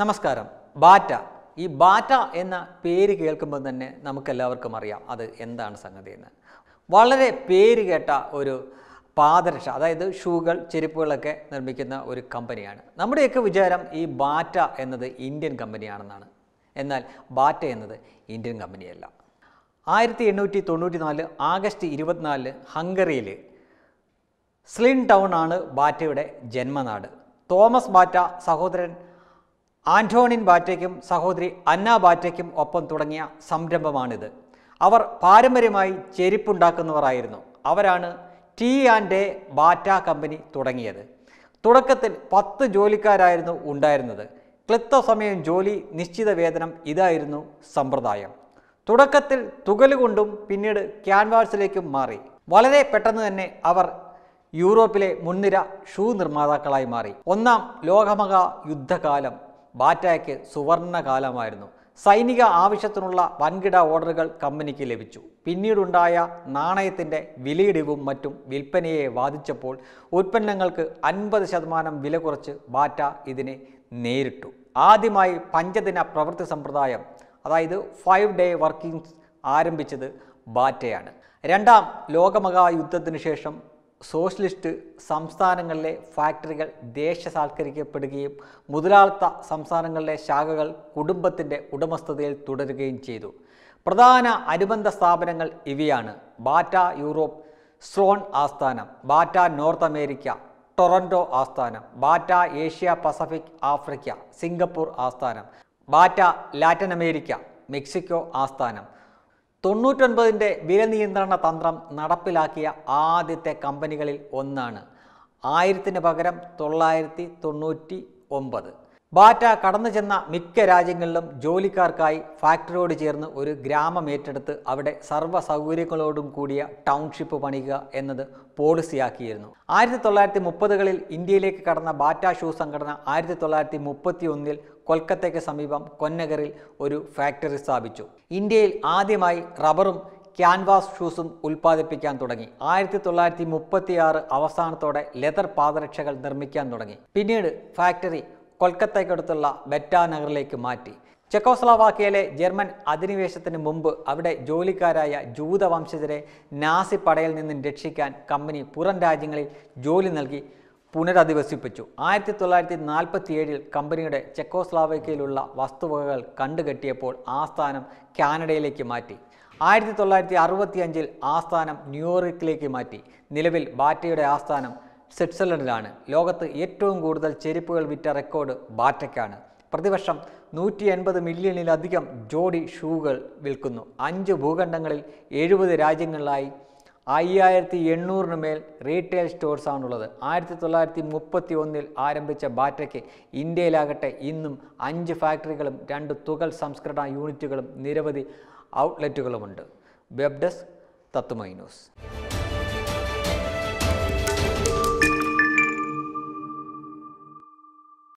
നമസ്കാരം ബാറ്റ ഈ ബാറ്റ എന്ന പേര് കേൾക്കുമ്പോൾ തന്നെ നമുക്കെല്ലാവർക്കും അറിയാം അത് എന്താണ് സംഗതി എന്ന് വളരെ പേര് കേട്ട ഒരു പാദരക്ഷ അതായത് ഷൂകൾ ചെരുപ്പുകളൊക്കെ നിർമ്മിക്കുന്ന ഒരു കമ്പനിയാണ് നമ്മുടെയൊക്കെ വിചാരം ഈ ബാറ്റ എന്നത് ഇന്ത്യൻ കമ്പനിയാണെന്നാണ് എന്നാൽ ബാറ്റ എന്നത് ഇന്ത്യൻ കമ്പനിയല്ല ആയിരത്തി എണ്ണൂറ്റി തൊണ്ണൂറ്റി നാല് ആഗസ്റ്റ് ഇരുപത്തിനാലില് ഹംഗറിയിൽ സ്ലിൻ ടൗൺ ആണ് ബാറ്റയുടെ ജന്മനാട് തോമസ് ബാറ്റ സഹോദരൻ ആന്റോണിൻ ബാറ്റയ്ക്കും സഹോദരി അന്ന ബാറ്റയ്ക്കും ഒപ്പം തുടങ്ങിയ സംരംഭമാണിത് അവർ പാരമ്പര്യമായി ചെരുപ്പുണ്ടാക്കുന്നവരായിരുന്നു അവരാണ് T and A Bata company തുടങ്ങിയത് തുടക്കത്തിൽ പത്ത് ജോലിക്കാരായിരുന്നു ഉണ്ടായിരുന്നത് ക്ലിത്ത സമയം ജോലി നിശ്ചിത വേതനം ഇതായിരുന്നു സമ്പ്രദായം തുടക്കത്തിൽ തുകലുകൊണ്ടും പിന്നീട് ക്യാൻവാസിലേക്കും മാറി വളരെ പെട്ടെന്ന് തന്നെ അവർ യൂറോപ്പിലെ മുൻനിര ഷൂ നിർമ്മാതാക്കളായി മാറി ഒന്നാം ലോകമഹാ യുദ്ധകാലം ബാറ്റയ്ക്ക് സുവർണകാലമായിരുന്നു സൈനിക ആവശ്യത്തിനുള്ള വൻകിട ഓർഡറുകൾ കമ്പനിക്ക് ലഭിച്ചു പിന്നീടുണ്ടായ നാണയത്തിൻ്റെ വിലയിടിവും മറ്റും വിൽപ്പനയെ ബാധിച്ചപ്പോൾ ഉൽപ്പന്നങ്ങൾക്ക് അൻപത് ശതമാനം വില കുറച്ച് ബാറ്റ ഇതിനെ നേരിട്ടു ആദ്യമായി പഞ്ചദിന പ്രവൃത്തി സമ്പ്രദായം അതായത് ഫൈവ് ഡേ വർക്കിംഗ് ആരംഭിച്ചത് ബാറ്റയാണ് രണ്ടാം ലോകമഹായുദ്ധത്തിനു ശേഷം സോഷ്യലിസ്റ്റ് സംസ്ഥാനങ്ങളിലെ ഫാക്ടറികൾ ദേശസാൽക്കരിക്കപ്പെടുകയും മുതലാളിത്ത സംസ്ഥാനങ്ങളിലെ ശാഖകൾ കുടുംബത്തിൻ്റെ ഉടമസ്ഥതയിൽ തുടരുകയും ചെയ്തു പ്രധാന അനുബന്ധ സ്ഥാപനങ്ങൾ ഇവയാണ് ബാറ്റ യൂറോപ്പ് സ്ട്രോൺ ആസ്ഥാനം ബാറ്റ നോർത്ത് അമേരിക്ക ടൊറൻറ്റോ ആസ്ഥാനം Bata Asia Pacific Africa Singapore ആസ്ഥാനം ബാറ്റ ലാറ്റിൻ അമേരിക്ക മെക്സിക്കോ ആസ്ഥാനം തൊണ്ണൂറ്റൊൻപതിൻ്റെ വില നിയന്ത്രണ തന്ത്രം നടപ്പിലാക്കിയ ആദ്യത്തെ കമ്പനികളിൽ ഒന്നാണ് ആയിരത്തിന് പകരം തൊള്ളായിരത്തി തൊണ്ണൂറ്റി ഒമ്പത് ബാറ്റ കടന്നു ചെന്ന മിക്ക രാജ്യങ്ങളിലും ജോലിക്കാർക്കായി ഫാക്ടറിയോട് ചേർന്ന് ഒരു ഗ്രാമം ഏറ്റെടുത്ത് അവിടെ സർവ്വ സൗകര്യങ്ങളോടും കൂടിയ ടൗൺഷിപ്പ് പണിയുക എന്നത് പോളിസിയാക്കിയിരുന്നു ആയിരത്തി തൊള്ളായിരത്തി മുപ്പതുകളിൽ ഇന്ത്യയിലേക്ക് കടന്ന ബാറ്റ ഷൂ സംഘടന ആയിരത്തി തൊള്ളായിരത്തി മുപ്പത്തി ഒന്നിൽ കൊൽക്കത്തയ്ക്ക് സമീപം കൊന്നഗറിൽ ഒരു ഫാക്ടറി സ്ഥാപിച്ചു ഇന്ത്യയിൽ ആദ്യമായി റബ്ബറും ക്യാൻവാസ് ഷൂസും ഉൽപ്പാദിപ്പിക്കാൻ തുടങ്ങി ആയിരത്തി തൊള്ളായിരത്തി മുപ്പത്തിയാറ് അവസാനത്തോടെ ലെതർ പാദരക്ഷകൾ നിർമ്മിക്കാൻ തുടങ്ങി പിന്നീട് ഫാക്ടറി കൊൽക്കത്തയ്ക്കടുത്തുള്ള ബെറ്റാനഗറിലേക്ക് മാറ്റി ചെക്കോസ്ലോവാക്കിയയിലെ ജർമ്മൻ അധിനിവേശത്തിന് മുമ്പ് അവിടെ ജോലിക്കാരായ ജൂത വംശജരെ നാസി പടയിൽ നിന്നും രക്ഷിക്കാൻ കമ്പനി പുറം രാജ്യങ്ങളിൽ ജോലി നൽകി പുനരധിവസിപ്പിച്ചു ആയിരത്തി തൊള്ളായിരത്തി നാൽപ്പത്തി ഏഴിൽ കമ്പനിയുടെ ചെക്കോസ്ലോവാക്കിയയിലുള്ള വസ്തുവകകൾ കണ്ടുകെട്ടിയപ്പോൾ ആസ്ഥാനം കാനഡയിലേക്ക് മാറ്റി ആയിരത്തി തൊള്ളായിരത്തി അറുപത്തിയഞ്ചിൽ ആസ്ഥാനം ന്യൂയോർക്കിലേക്ക് മാറ്റി നിലവിൽ ബാറ്റയുടെ ആസ്ഥാനം സ്വിറ്റ്സർലൻഡിലാണ് ലോകത്ത് ഏറ്റവും കൂടുതൽ ചെരുപ്പുകൾ വിറ്റ റെക്കോർഡ് ബാറ്റയ്ക്കാണ് പ്രതിവർഷം നൂറ്റി എൺപത് മില്യണിലധികം ജോഡി ഷൂകൾ വിൽക്കുന്നു അഞ്ച് ഭൂഖണ്ഡങ്ങളിൽ എഴുപത് രാജ്യങ്ങളിലായി അയ്യായിരത്തി എണ്ണൂറിന് മേൽ റീറ്റെയിൽ സ്റ്റോർസാണുള്ളത് ആയിരത്തി തൊള്ളായിരത്തി മുപ്പത്തി ഒന്നിൽ ആരംഭിച്ച ബാറ്റയ്ക്ക് ഇന്ത്യയിലാകട്ടെ ഇന്നും അഞ്ച് ഫാക്ടറികളും രണ്ട് തുകൽ സംസ്കരണ യൂണിറ്റുകളും നിരവധി ഔട്ട്ലെറ്റുകളുമുണ്ട് വെബ് ഡെസ്ക് തത്തുമൈ ന്യൂസ്